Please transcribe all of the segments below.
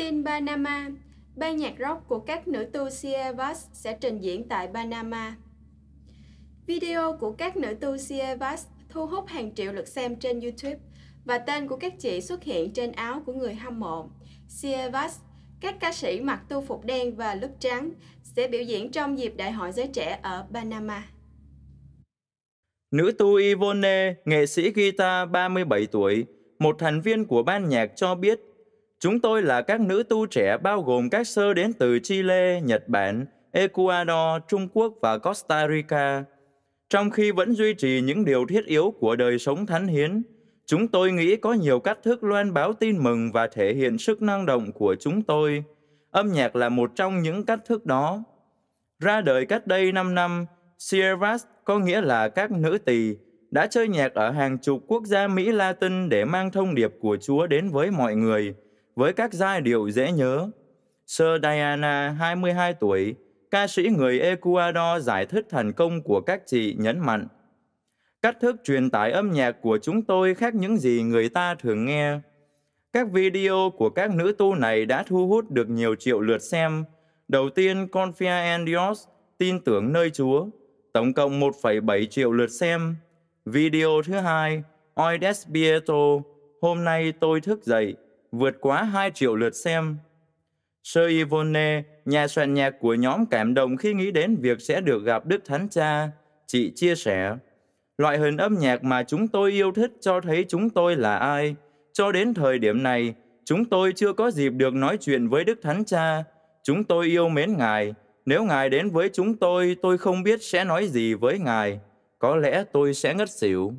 Tin Panama Ban nhạc rock của các nữ tu Sia sẽ trình diễn tại Panama. Video của các nữ tu Sia thu hút hàng triệu lượt xem trên YouTube và tên của các chị xuất hiện trên áo của người hâm mộ. Sia các ca sĩ mặc tu phục đen và lớp trắng sẽ biểu diễn trong dịp Đại hội giới trẻ ở Panama. Nữ tu Ivone, nghệ sĩ guitar 37 tuổi, một thành viên của ban nhạc cho biết Chúng tôi là các nữ tu trẻ bao gồm các sơ đến từ Chile, Nhật Bản, Ecuador, Trung Quốc và Costa Rica. Trong khi vẫn duy trì những điều thiết yếu của đời sống thánh hiến, chúng tôi nghĩ có nhiều cách thức loan báo tin mừng và thể hiện sức năng động của chúng tôi. Âm nhạc là một trong những cách thức đó. Ra đời cách đây 5 năm, Sierras có nghĩa là các nữ tỳ đã chơi nhạc ở hàng chục quốc gia Mỹ Latin để mang thông điệp của Chúa đến với mọi người – với các giai điệu dễ nhớ. Sơ Diana, 22 tuổi, ca sĩ người Ecuador giải thích thành công của các chị nhấn mạnh. Cách thức truyền tải âm nhạc của chúng tôi khác những gì người ta thường nghe. Các video của các nữ tu này đã thu hút được nhiều triệu lượt xem. Đầu tiên, Confia en Dios, tin tưởng nơi Chúa, tổng cộng 1,7 triệu lượt xem. Video thứ hai, Oides Bieto, hôm nay tôi thức dậy, vượt quá 2 triệu lượt xem. Sơ Yvonne, nhà soạn nhạc của nhóm cảm động khi nghĩ đến việc sẽ được gặp Đức Thánh Cha, chị chia sẻ. Loại hình âm nhạc mà chúng tôi yêu thích cho thấy chúng tôi là ai. Cho đến thời điểm này, chúng tôi chưa có dịp được nói chuyện với Đức Thánh Cha. Chúng tôi yêu mến Ngài. Nếu Ngài đến với chúng tôi, tôi không biết sẽ nói gì với Ngài. Có lẽ tôi sẽ ngất xỉu.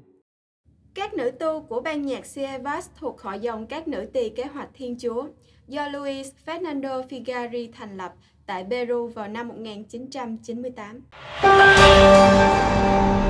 Các nữ tu của ban nhạc Sievas thuộc họ dòng các nữ tỳ kế hoạch Thiên Chúa, do Luis Fernando Figari thành lập tại Peru vào năm 1998.